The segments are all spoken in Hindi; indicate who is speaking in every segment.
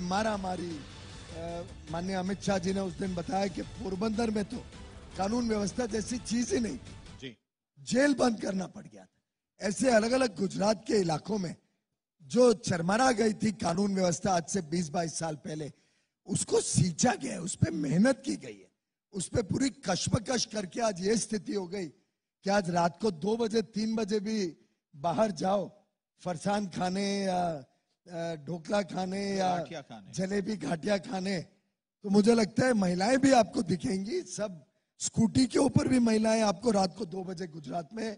Speaker 1: मारा मारी माननीय अमित शाह जी ने उस दिन बताया कि पोरबंदर में तो कानून व्यवस्था जैसी चीज ही नहीं जी जेल बंद करना पड़ गया था ऐसे अलग अलग गुजरात के इलाकों में जो चरमरा गई थी कानून व्यवस्था आज से 20-22 साल पहले उसको सींचा गया है उस पर मेहनत की गई है उस पर पूरी कश्मकश करके आज ये स्थिति हो गई कि आज रात को दो बजे तीन बजे भी बाहर जाओ फरसान खाने या ढोकला खाने या जलेबी घाटिया खाने तो मुझे लगता है महिलाएं भी आपको दिखेंगी सब स्कूटी के ऊपर भी महिलाएं आपको रात को दो बजे गुजरात में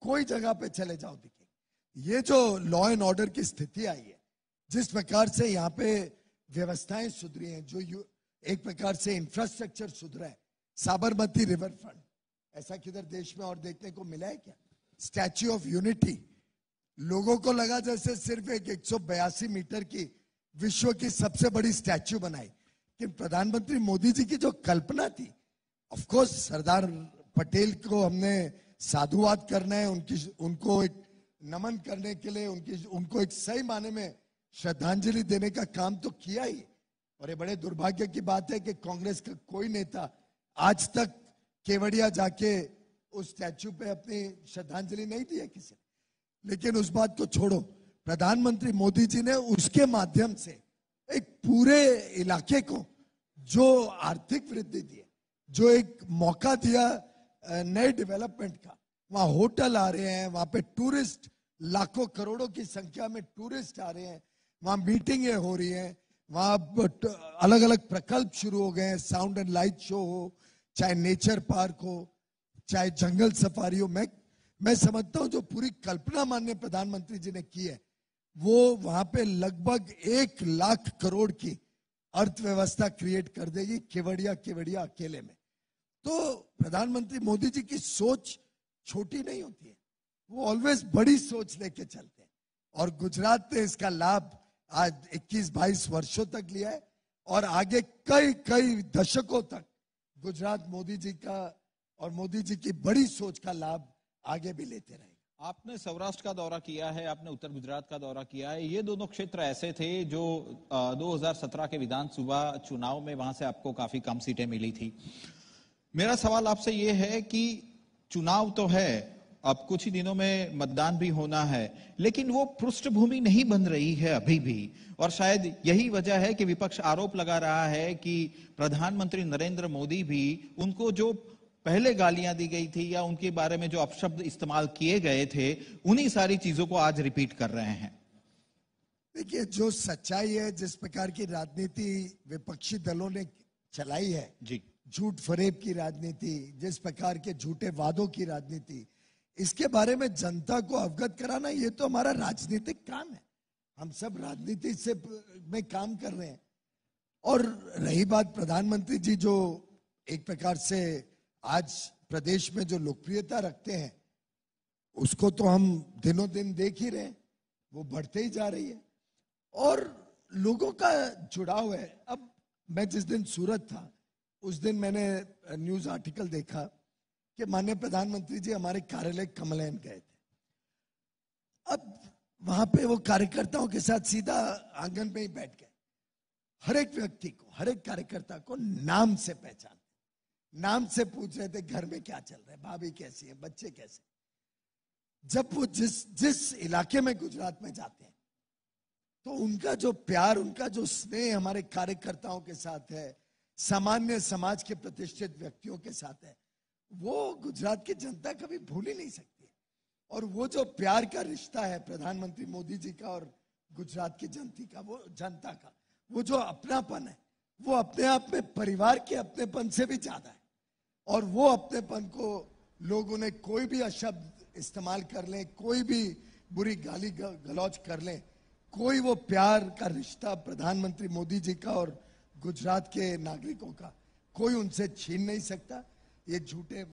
Speaker 1: कोई जगह पे चले जाओ दिखेंगे ये जो लॉ एंड ऑर्डर की स्थिति आई है जिस प्रकार से यहाँ पे व्यवस्थाएं सुधरी हैं जो एक प्रकार से इंफ्रास्ट्रक्चर सुधरा है साबरमती रिवर फ्रंट ऐसा किधर देश में और देखने को मिला है क्या स्टैच्यू ऑफ यूनिटी लोगों को लगा जैसे सिर्फ एक एक मीटर की विश्व की सबसे बड़ी स्टैच्यू बनाई लेकिन प्रधानमंत्री मोदी जी की जो कल्पना थी ऑफ कोर्स सरदार पटेल को हमने साधुवाद करना है उनकी उनको एक नमन करने के लिए उनकी उनको एक सही माने में श्रद्धांजलि देने का काम तो किया ही और ये बड़े दुर्भाग्य की बात है कि कांग्रेस का कोई नेता आज तक केवड़िया जाके उस स्टैचू पे अपनी श्रद्धांजलि नहीं दी है किसी लेकिन उस बात को छोड़ो प्रधानमंत्री मोदी जी ने उसके माध्यम से एक पूरे इलाके को जो आर्थिक वृद्धि दी जो एक मौका दिया नए डेवलपमेंट का वहाँ होटल आ रहे हैं वहां पे टूरिस्ट लाखों करोड़ों की संख्या में टूरिस्ट आ रहे हैं वहां मीटिंगें हो रही हैं वहां अलग अलग प्रकल्प शुरू हो गए हैं साउंड एंड लाइट शो हो चाहे नेचर पार्क हो चाहे जंगल सफारी हो मैं मैं समझता हूं जो पूरी कल्पना माननीय प्रधानमंत्री जी ने की है वो वहां पे लगभग एक लाख करोड़ की अर्थव्यवस्था क्रिएट कर देगी केवड़िया केवड़िया अकेले में तो प्रधानमंत्री मोदी जी की सोच छोटी नहीं होती है वो ऑलवेज बड़ी सोच लेके चलते हैं और गुजरात ने इसका लाभ आज 21 बाईस वर्षों तक लिया है और आगे कई कई दशकों तक गुजरात मोदी जी का और मोदी जी की बड़ी सोच का लाभ आगे भी लेते रहेंगे
Speaker 2: आपने सौराष्ट्र का दौरा किया है आपने उत्तर गुजरात का दौरा किया है ये दोनों क्षेत्र ऐसे थे जो 2017 के विधानसभा चुनाव में वहां से आपको काफी कम सीटें मिली थी मेरा सवाल आपसे ये है कि चुनाव तो है अब कुछ ही दिनों में मतदान भी होना है लेकिन वो पृष्ठभूमि नहीं बन रही है अभी भी और शायद यही वजह है कि विपक्ष आरोप लगा रहा है कि प्रधानमंत्री नरेंद्र मोदी भी उनको जो पहले गालियां दी गई थी या उनके बारे में जो अपशब्द इस्तेमाल किए गए थे उन्हीं सारी चीजों को आज रिपीट कर रहे हैं देखिए जो सच्चाई है जिस प्रकार
Speaker 1: की राजनीति विपक्षी दलों ने चलाई है जी झूठ फरेब की राजनीति जिस प्रकार के झूठे वादों की राजनीति इसके बारे में जनता को अवगत कराना ये तो हमारा राजनीतिक काम है हम सब राजनीति से में काम कर रहे हैं और रही बात प्रधानमंत्री जी जो एक प्रकार से आज प्रदेश में जो लोकप्रियता रखते हैं उसको तो हम दिनों दिन देख ही रहे हैं वो बढ़ते ही जा रही है और लोगों का जुड़ाव है अब मैं जिस दिन सूरत था उस दिन मैंने न्यूज आर्टिकल देखा कि माननीय प्रधानमंत्री जी हमारे कार्यालय कमलैन गए थे अब वहां पे वो कार्यकर्ताओं के साथ सीधा आंगन में ही बैठ गए हर एक व्यक्ति को हर एक कार्यकर्ता को नाम से पहचान नाम से पूछ रहे थे घर में क्या चल रहा है भाभी कैसी है बच्चे कैसे जब वो जिस जिस इलाके में गुजरात में जाते हैं तो उनका जो प्यार उनका जो स्नेह हमारे कार्यकर्ताओं के साथ है सामान्य समाज के प्रतिष्ठित व्यक्तियों के साथ है वो गुजरात की जनता कभी भूल ही नहीं सकती और वो जो प्यार का रिश्ता है प्रधानमंत्री मोदी जी का और गुजरात की जनती का वो जनता का वो जो अपनापन है वो अपने आप में परिवार के अपनेपन से भी ज्यादा है और वो अपनेपन को लोगों ने कोई भी अशब्द इस्तेमाल कर लें कोई भी बुरी गाली गलौज कर लें कोई वो प्यार का रिश्ता प्रधानमंत्री मोदी जी का और गुजरात के नागरिकों का कोई उनसे छीन नहीं सकता ये झूठे